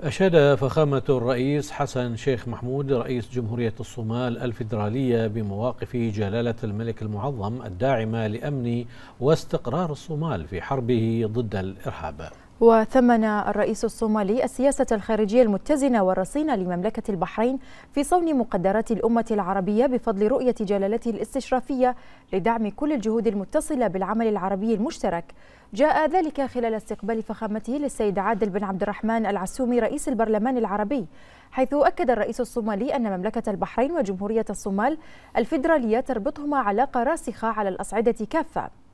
أشاد فخامة الرئيس حسن شيخ محمود رئيس جمهورية الصومال الفيدرالية بمواقف جلالة الملك المعظم الداعمة لأمن واستقرار الصومال في حربه ضد الإرهاب وثمن الرئيس الصومالي السياسة الخارجية المتزنة والرصينة لمملكة البحرين في صون مقدرات الأمة العربية بفضل رؤية جلالته الاستشرافية لدعم كل الجهود المتصلة بالعمل العربي المشترك جاء ذلك خلال استقبال فخامته للسيد عادل بن عبد الرحمن العسومي رئيس البرلمان العربي حيث أكد الرئيس الصومالي أن مملكة البحرين وجمهورية الصومال الفيدرالية تربطهما علاقة راسخة على الأصعدة كافة